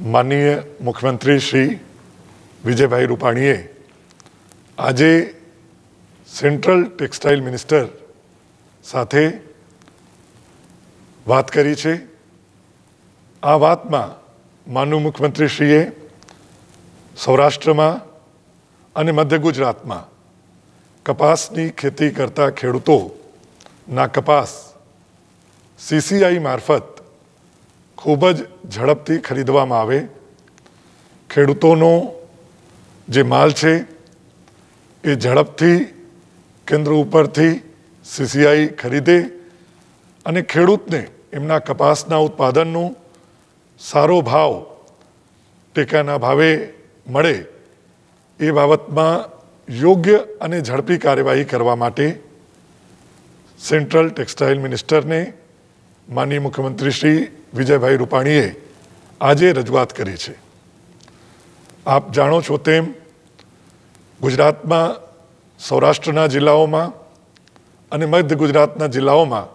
માનનીય મુખ્યમંત્રી શ્રી વિજયભાઈ રૂપાણીએ આજે સેન્ટ્રલ ટેક્સટાઇલ મિનિસ્ટર સાથે વાત કરી છે આ વાતમાં માનનીય મુખ્યમંત્રીશ્રીએ સૌરાષ્ટ્રમાં અને મધ્ય ગુજરાતમાં કપાસની ખેતી કરતા ખેડૂતોના કપાસ સીસીઆઈ મારફત ખૂબ જ ઝડપથી ખરીદવામાં આવે ખેડૂતોનો જે માલ છે એ ઝડપથી કેન્દ્ર ઉપરથી સીસીઆઈ ખરીદે અને ખેડૂતને એમના કપાસના ઉત્પાદનનો સારો ભાવ ટેકાના ભાવે મળે એ બાબતમાં યોગ્ય અને ઝડપી કાર્યવાહી કરવા માટે સેન્ટ્રલ ટેક્સટાઇલ મિનિસ્ટરને માનીય મુખ્યમંત્રી શ્રી વિજયભાઈ રૂપાણીએ આજે રજૂઆત કરી છે આપ જાણો છો તેમ ગુજરાતમાં સૌરાષ્ટ્રના જિલ્લાઓમાં અને મધ્ય ગુજરાતના જિલ્લાઓમાં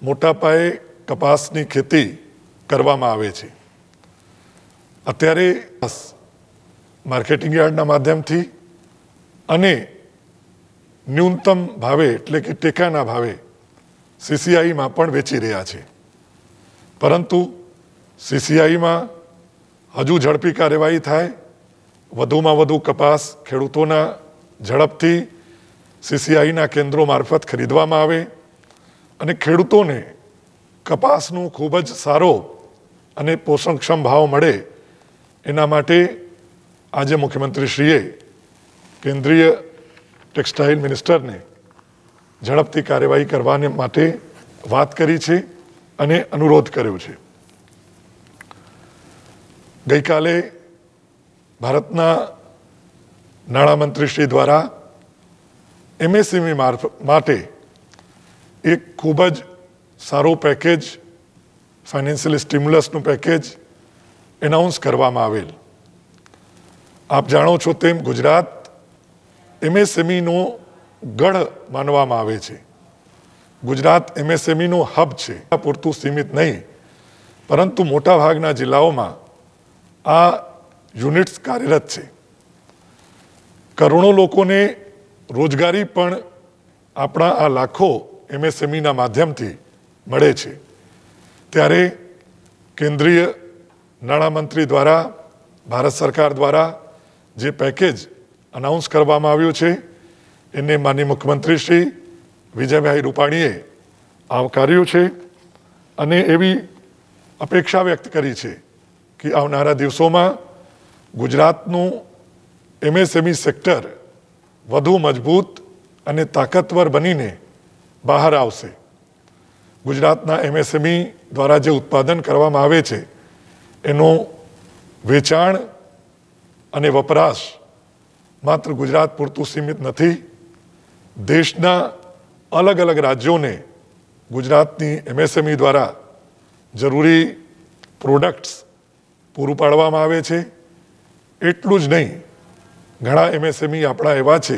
મોટા પાયે કપાસની ખેતી કરવામાં આવે છે અત્યારે માર્કેટિંગ યાર્ડના માધ્યમથી અને ન્યૂનતમ ભાવે એટલે કે ટેકાના ભાવે સીસીઆઈમાં પણ વેચી રહ્યા છે પરંતુ સીસીઆઈમાં હજુ ઝડપી કાર્યવાહી થાય વધુમાં વધુ કપાસ ખેડૂતોના ઝડપથી સીસીઆઈના કેન્દ્રો મારફત ખરીદવામાં આવે અને ખેડૂતોને કપાસનું ખૂબ જ સારો અને પોષણક્ષમ ભાવ મળે એના માટે આજે મુખ્યમંત્રીશ્રીએ કેન્દ્રીય ટેક્સટાઇલ મિનિસ્ટરને ઝડપથી કાર્યવાહી કરવાને માટે વાત કરી છે અને અનુરોધ કર્યો છે ગઈકાલે ભારતના નાણામંત્રીશ્રી દ્વારા એમએસએમઈ e માટે એક ખૂબ જ સારો પેકેજ ફાઇનાન્શિયલ સ્ટિમ્યુલસનું પેકેજ એનાઉન્સ કરવામાં આવેલ આપ જાણો છો તેમ ગુજરાત એમએસએમઈનો e ગઢ માનવામાં આવે છે ગુજરાત એમએસએમઈનું e હબ છે પૂરતું સીમિત નહીં પરંતુ મોટાભાગના જિલ્લાઓમાં આ યુનિટ્સ કાર્યરત છે કરોડો લોકોને રોજગારી પણ આપણા આ લાખો એમએસએમઈના e માધ્યમથી મળે છે ત્યારે કેન્દ્રીય નાણામંત્રી દ્વારા ભારત સરકાર દ્વારા જે પેકેજ અનાઉન્સ કરવામાં આવ્યું છે એને માનની મુખ્યમંત્રી શ્રી વિજયભાઈ રૂપાણીએ આવકાર્યું છે અને એવી અપેક્ષા વ્યક્ત કરી છે કે આવનારા દિવસોમાં ગુજરાતનું એમએસએમઈ સેક્ટર વધુ મજબૂત અને તાકતવર બનીને બહાર આવશે ગુજરાતના એમએસએમઈ દ્વારા જે ઉત્પાદન કરવામાં આવે છે એનું વેચાણ અને વપરાશ માત્ર ગુજરાત પૂરતું સીમિત નથી દેશના અલગ અલગ રાજ્યોને ગુજરાતની એમએસએમઈ e દ્વારા જરૂરી પ્રોડક્ટ્સ પૂરું પાડવામાં આવે છે એટલું જ નહીં ઘણા એમએસએમઈ e આપણા એવા છે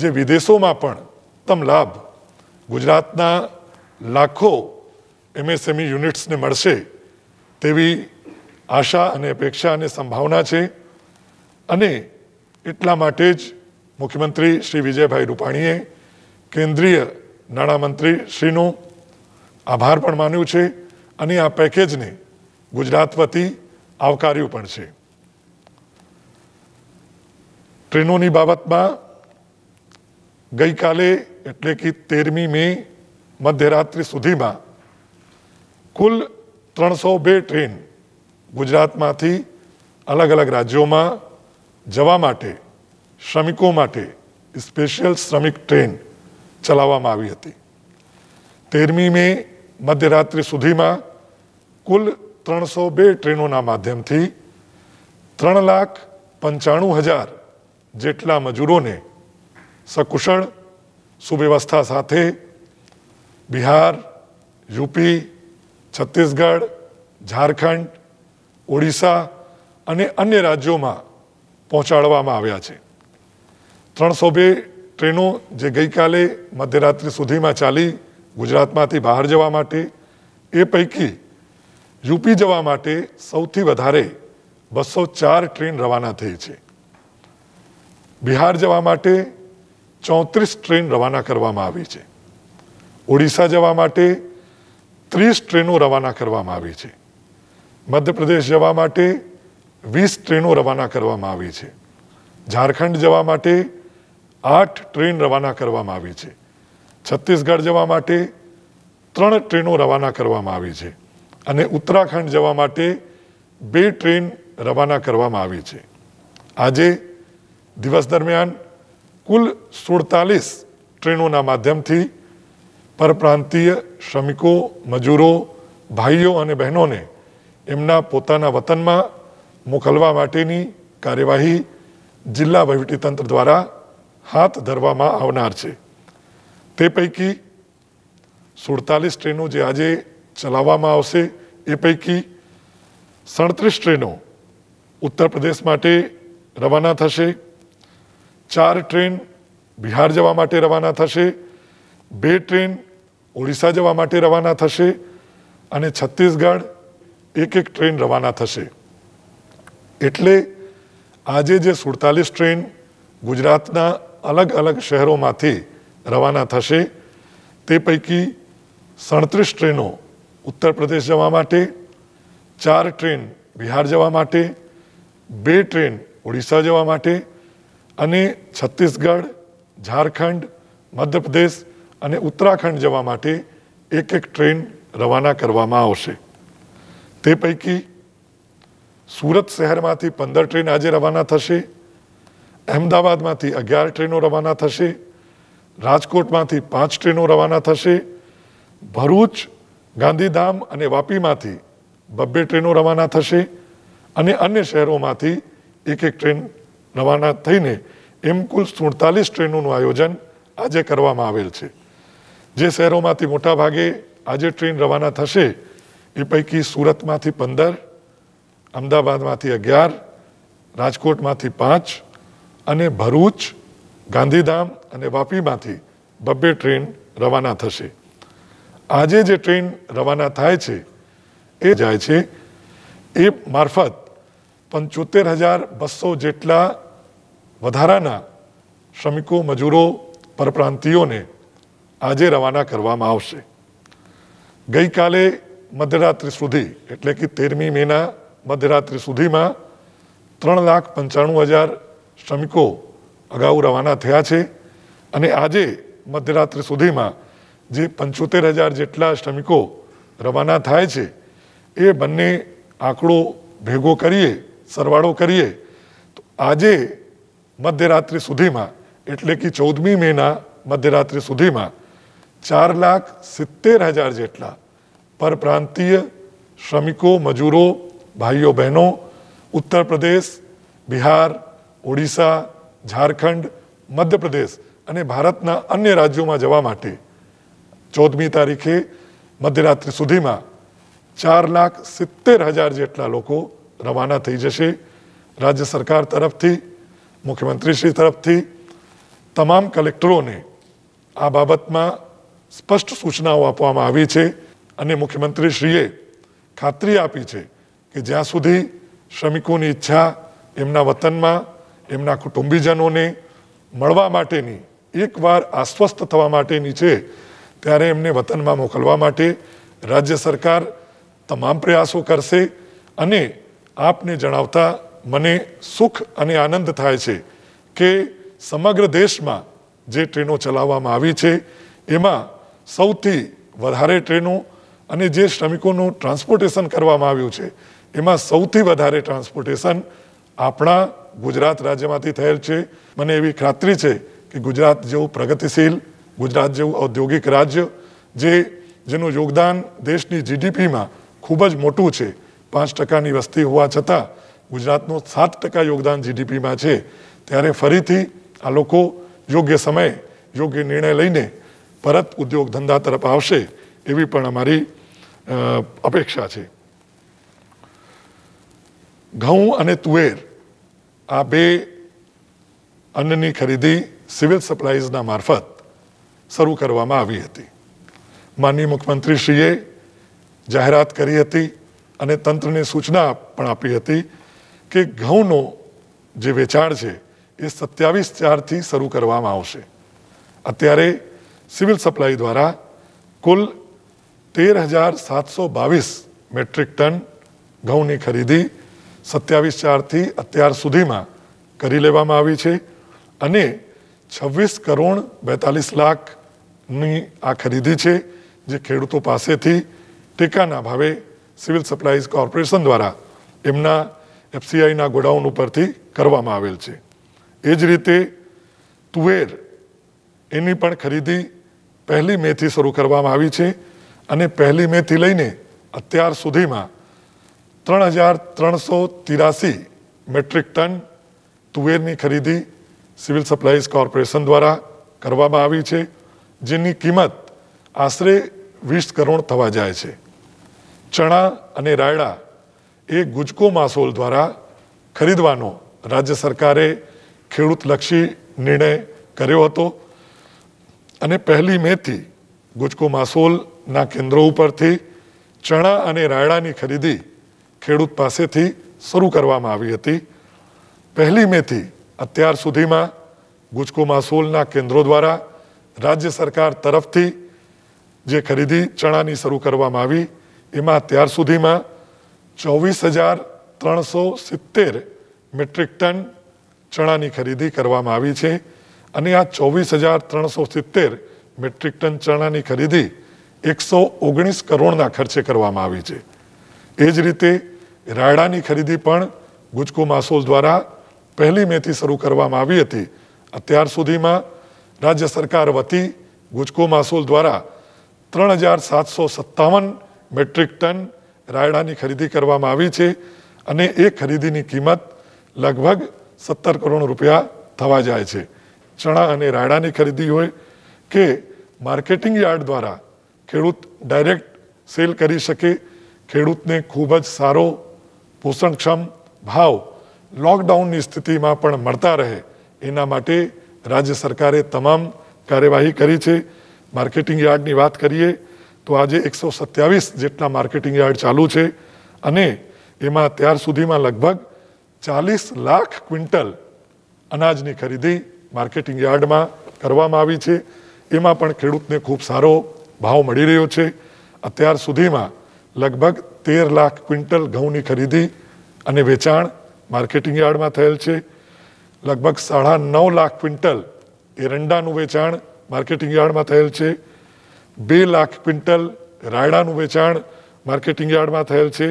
જે વિદેશોમાં પણ ઉત્તમ લાભ ગુજરાતના લાખો એમએસએમઈ e યુનિટ્સને મળશે તેવી આશા અને અપેક્ષા અને સંભાવના છે અને એટલા માટે જ મુખ્યમંત્રી શ્રી વિજયભાઈ રૂપાણીએ કેન્દ્રીય નાણામંત્રી શ્રીનો આભાર પણ માન્યું છે અને આ પેકેજને ગુજરાત વતી આવકાર્યું પણ છે ટ્રેનોની બાબતમાં ગઈકાલે એટલે કે તેરમી મે મધ્યરાત્રિ સુધીમાં કુલ ત્રણસો બે ટ્રેન ગુજરાતમાંથી અલગ અલગ રાજ્યોમાં જવા માટે શ્રમિકો માટે સ્પેશિયલ શ્રમિક ટ્રેન ચલાવવામાં આવી હતી તેરમી મે મધ્યરાત્રિ સુધીમાં કુલ ત્રણસો બે ટ્રેનોના માધ્યમથી ત્રણ લાખ પંચાણું હજાર જેટલા મજૂરોને સકુશળ સુવ્યવસ્થા સાથે બિહાર યુપી છત્તીસગઢ ઝારખંડ ઓડિશા અને અન્ય રાજ્યોમાં પહોંચાડવામાં આવ્યા છે ત્રણસો બે ટ્રેનો જે ગઈકાલે મધ્યરાત્રિ સુધીમાં ચાલી ગુજરાતમાંથી બહાર જવા માટે એ પૈકી યુપી જવા માટે સૌથી વધારે બસો ચાર ટ્રેન રવાના થઈ છે બિહાર જવા માટે ચોત્રીસ ટ્રેન રવાના કરવામાં આવી છે ઓડિશા જવા માટે ત્રીસ ટ્રેનો રવાના કરવામાં આવી છે મધ્યપ્રદેશ જવા માટે વીસ ટ્રેનો રવાના કરવામાં આવી છે ઝારખંડ જવા માટે આઠ ટ્રેન રવાના કરવામાં આવી છે છત્તીસગઢ જવા માટે ત્રણ ટ્રેનો રવાના કરવામાં આવી છે અને ઉત્તરાખંડ જવા માટે બે ટ્રેન રવાના કરવામાં આવી છે આજે દિવસ દરમિયાન કુલ સુડતાલીસ ટ્રેનોના માધ્યમથી પરપ્રાંતિય શ્રમિકો મજૂરો ભાઈઓ અને બહેનોને એમના પોતાના વતનમાં મોકલવા માટેની કાર્યવાહી જિલ્લા વહીવટીતંત્ર દ્વારા હાથ ધરવામાં આવનાર છે તે પૈકી સુડતાલીસ ટ્રેનો જે આજે ચલાવવામાં આવશે એ પૈકી સડત્રીસ ટ્રેનો ઉત્તર પ્રદેશ માટે રવાના થશે ચાર ટ્રેન બિહાર જવા માટે રવાના થશે બે ટ્રેન ઓડિશા જવા માટે રવાના થશે અને છત્તીસગઢ એક એક ટ્રેન રવાના થશે એટલે આજે જે સુડતાલીસ ટ્રેન ગુજરાતના અલગ અલગ શહેરોમાંથી રવાના થશે તે પૈકી સડત્રીસ ટ્રેનો ઉત્તર પ્રદેશ જવા માટે ચાર ટ્રેન બિહાર જવા માટે બે ટ્રેન ઓડિશા જવા માટે અને છત્તીસગઢ ઝારખંડ મધ્યપ્રદેશ અને ઉત્તરાખંડ જવા માટે એક એક ટ્રેન રવાના કરવામાં આવશે તે પૈકી સુરત શહેરમાંથી પંદર ટ્રેન આજે રવાના થશે અમદાવાદમાંથી અગિયાર ટ્રેનો રવાના થશે રાજકોટમાંથી પાંચ ટ્રેનો રવાના થશે ભરૂચ ગાંધીધામ અને વાપીમાંથી બબ્બે ટ્રેનો રવાના થશે અને અન્ય શહેરોમાંથી એક એક ટ્રેન રવાના થઈને એમ કુલ સુડતાલીસ ટ્રેનોનું આયોજન આજે કરવામાં આવેલ છે જે શહેરોમાંથી મોટાભાગે આજે ટ્રેન રવાના થશે એ પૈકી સુરતમાંથી પંદર અમદાવાદમાંથી અગિયાર રાજકોટમાંથી પાંચ અને ભરૂચ ગાંધીધામ અને વાપીમાંથી બબ્બે ટ્રેન રવાના થશે આજે જે ટ્રેન રવાના થાય છે એ જાય છે એ મારફત પંચોતેર હજાર બસો જેટલા વધારાના શ્રમિકો મજૂરો પરપ્રાંતિયોને આજે રવાના કરવામાં આવશે ગઈકાલે મધ્યરાત્રિ સુધી એટલે કે તેરમી મેના મધ્યરાત્રિ સુધીમાં ત્રણ લાખ પંચાણું હજાર શ્રમિકો અગાઉ રવાના થયા છે અને આજે મધ્યરાત્રિ સુધીમાં જે પંચોતેર હજાર જેટલા શ્રમિકો રવાના થાય છે એ બંને આંકડો ભેગો કરીએ સરવાળો કરીએ તો આજે મધ્યરાત્રિ સુધીમાં એટલે કે ચૌદમી મેના મધ્યરાત્રિ સુધીમાં ચાર લાખ સિત્તેર હજાર જેટલા પરપ્રાંતીય શ્રમિકો મજૂરો ભાઈઓ બહેનો ઉત્તર પ્રદેશ બિહાર ઓડિશા ઝારખંડ મધ્યપ્રદેશ અને ભારતના અન્ય રાજ્યોમાં જવા માટે ચૌદમી તારીખે મધ્યરાત્રિ સુધીમાં ચાર લાખ સિત્તેર હજાર જેટલા લોકો રવાના થઈ જશે રાજ્ય સરકાર તરફથી મુખ્યમંત્રીશ્રી તરફથી તમામ કલેક્ટરોને આ બાબતમાં સ્પષ્ટ સૂચનાઓ આપવામાં આવી છે અને મુખ્યમંત્રીશ્રીએ ખાતરી આપી છે કે જ્યાં સુધી શ્રમિકોની ઈચ્છા એમના વતનમાં એમના કુટુંબીજનોને મળવા માટેની એકવાર આશ્વસ્ત થવા માટેની છે ત્યારે એમને વતનમાં મોકલવા માટે રાજ્ય સરકાર તમામ પ્રયાસો કરશે અને આપને જણાવતા મને સુખ અને આનંદ થાય છે કે સમગ્ર દેશમાં જે ટ્રેનો ચલાવવામાં આવી છે એમાં સૌથી વધારે ટ્રેનો અને જે શ્રમિકોનું ટ્રાન્સપોર્ટેશન કરવામાં આવ્યું છે એમાં સૌથી વધારે ટ્રાન્સપોર્ટેશન આપણા ગુજરાત રાજ્યમાંથી થયેલ છે મને એવી ખાતરી છે કે ગુજરાત જેવું પ્રગતિશીલ ગુજરાત જેવું ઔદ્યોગિક રાજ્ય જે જેનું યોગદાન દેશની જીડીપીમાં ખૂબ જ મોટું છે પાંચ ટકાની વસ્તી હોવા છતાં ગુજરાતનું સાત ટકા યોગદાન જીડીપીમાં છે ત્યારે ફરીથી આ લોકો યોગ્ય સમયે યોગ્ય નિર્ણય લઈને પરત ઉદ્યોગ ધંધા તરફ આવશે એવી પણ અમારી અપેક્ષા છે ઘઉં અને તુવેર આ બે અન્નની ખરીદી સિવિલ સપ્લાઇઝના મારફત શરૂ કરવામાં આવી હતી માનનીય મુખ્યમંત્રીશ્રીએ જાહેરાત કરી હતી અને તંત્રને સૂચના પણ આપી હતી કે ઘઉંનો જે વેચાણ છે એ સત્યાવીસ ચારથી શરૂ કરવામાં આવશે અત્યારે સિવિલ સપ્લાય દ્વારા કુલ તેર હજાર સાતસો બાવીસ મેટ્રિક ટન ઘઉંની ખરીદી સત્યાવીસ ચારથી અત્યાર સુધીમાં કરી લેવામાં આવી છે અને છવ્વીસ કરોડ બેતાલીસ લાખની આ ખરીદી છે જે ખેડૂતો પાસેથી ટેકાના ભાવે સિવિલ સપ્લાઈઝ કોર્પોરેશન દ્વારા એમના એફસીઆઈના ગોડાઉન ઉપરથી કરવામાં આવેલ છે એ જ રીતે તુવેર એની પણ ખરીદી પહેલી મેથી શરૂ કરવામાં આવી છે અને પહેલી મેથી લઈને અત્યાર સુધીમાં ત્રણ હજાર ત્રણસો તિરાસી મેટ્રિક ટન તુવેરની ખરીદી સિવિલ સપ્લાયઝ કોર્પોરેશન દ્વારા કરવામાં આવી છે જેની કિંમત આશરે વીસ કરોડ થવા જાય છે ચણા અને રાયડા એ ગુજકો માસોલ દ્વારા ખરીદવાનો રાજ્ય સરકારે ખેડૂતલક્ષી નિર્ણય કર્યો હતો અને પહેલી મેથી ગુજકો માસોલના કેન્દ્રો ઉપરથી ચણા અને રાયડાની ખરીદી ખેડૂત પાસેથી શરૂ કરવામાં આવી હતી પહેલી મેથી અત્યાર સુધીમાં ગુજકો માસોલના કેન્દ્રો દ્વારા રાજ્ય સરકાર તરફથી જે ખરીદી ચણાની શરૂ કરવામાં આવી એમાં અત્યાર સુધીમાં ચોવીસ હજાર ત્રણસો સિત્તેર મેટ્રિક ટન ચણાની ખરીદી કરવામાં આવી છે અને આ ચોવીસ હજાર ત્રણસો સિત્તેર મેટ્રિક ટન ચણાની ખરીદી એકસો ઓગણીસ કરોડના ખર્ચે કરવામાં આવી છે એ જ રીતે રાયડાની ખરીદી પણ ગુજકો માસોલ દ્વારા પહેલી મેથી શરૂ કરવામાં આવી હતી અત્યાર સુધીમાં રાજ્ય સરકાર વતી ગુજકો માસોલ દ્વારા ત્રણ હજાર સાતસો સત્તાવન મેટ્રિક ટન રાયડાની ખરીદી કરવામાં આવી છે અને એ ખરીદીની કિંમત લગભગ સત્તર કરોડ રૂપિયા થવા જાય છે ચણા અને રાયડાની ખરીદી હોય કે માર્કેટિંગ યાર્ડ દ્વારા ખેડૂત ડાયરેક્ટ સેલ કરી શકે ખેડૂતને ખૂબ જ સારો પોષણક્ષમ ભાવ લોકડાઉનની સ્થિતિમાં પણ મળતા રહે એના માટે રાજ્ય સરકારે તમામ કાર્યવાહી કરી છે માર્કેટિંગ યાર્ડની વાત કરીએ તો આજે એકસો સત્યાવીસ જેટલા માર્કેટિંગ યાર્ડ ચાલુ છે અને એમાં ત્યાર સુધીમાં લગભગ ચાલીસ લાખ ક્વિન્ટલ અનાજની ખરીદી માર્કેટિંગ યાર્ડમાં કરવામાં આવી છે એમાં પણ ખેડૂતને ખૂબ સારો ભાવ મળી રહ્યો છે અત્યાર સુધીમાં લગભગ તેર લાખ ક્વિન્ટલ ઘઉંની ખરીદી અને વેચાણ માર્કેટિંગ યાર્ડમાં થયેલ છે લગભગ સાડા નવ લાખ ક્વિન્ટલ એરંડાનું વેચાણ માર્કેટિંગ યાર્ડમાં થયેલ છે બે લાખ ક્વિન્ટલ રાયડાનું વેચાણ માર્કેટિંગ યાર્ડમાં થયેલ છે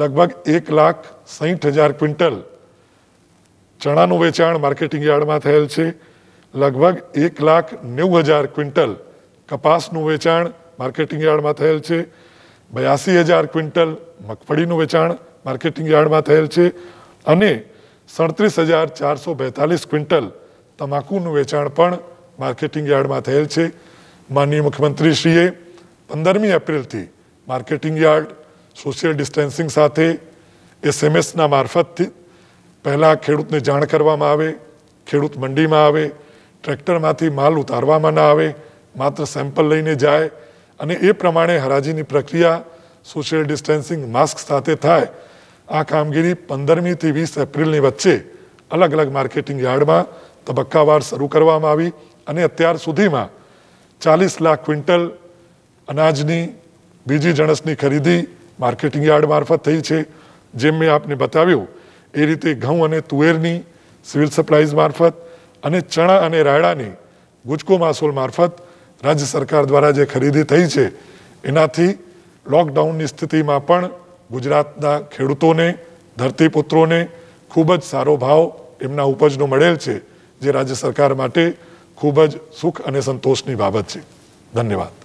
લગભગ એક લાખ સાહીઠ હજાર ક્વિન્ટલ ચણાનું વેચાણ માર્કેટિંગ યાર્ડમાં થયેલ છે લગભગ એક લાખ નેવું હજાર ક્વિન્ટલ કપાસનું વેચાણ માર્કેટિંગ યાર્ડમાં થયેલ છે બયાસી હજાર ક્વિન્ટલ મગફળીનું વેચાણ માર્કેટિંગ યાર્ડમાં થયેલ છે અને સડત્રીસ હજાર ચારસો બેતાલીસ ક્વિન્ટલ તમાકુનું વેચાણ પણ માર્કેટિંગ યાર્ડમાં થયેલ છે માનનીય મુખ્યમંત્રીશ્રીએ પંદરમી એપ્રિલથી માર્કેટિંગ યાર્ડ સોશિયલ ડિસ્ટન્સિંગ સાથે એસએમએસના મારફતથી પહેલાં ખેડૂતને જાણ કરવામાં આવે ખેડૂત મંડીમાં આવે ટ્રેક્ટરમાંથી માલ ઉતારવામાં ન આવે માત્ર સેમ્પલ લઈને જાય અને એ પ્રમાણે હરાજીની પ્રક્રિયા સોશિયલ ડિસ્ટન્સિંગ માસ્ક સાથે થાય આ કામગીરી પંદરમી પંદરમીથી વીસ એપ્રિલની વચ્ચે અલગ અલગ માર્કેટિંગ યાર્ડમાં તબક્કાવાર શરૂ કરવામાં આવી અને અત્યાર સુધીમાં ચાલીસ લાખ ક્વિન્ટલ અનાજની બીજી જણસની ખરીદી માર્કેટિંગ યાર્ડ મારફત થઈ છે જેમ મેં આપને બતાવ્યું એ રીતે ઘઉં અને તુવેરની સિવિલ સપ્લાઈઝ મારફત અને ચણા અને રાયડાની ગુજકો માસોલ મારફત રાજ્ય સરકાર દ્વારા જે ખરીદી થઈ છે એનાથી લોકડાઉનની સ્થિતિમાં પણ ગુજરાતના ખેડૂતોને ધરતીપુત્રોને ખૂબ જ સારો ભાવ એમના ઉપજનો મળેલ છે જે રાજ્ય સરકાર માટે ખૂબ જ સુખ અને સંતોષની બાબત છે ધન્યવાદ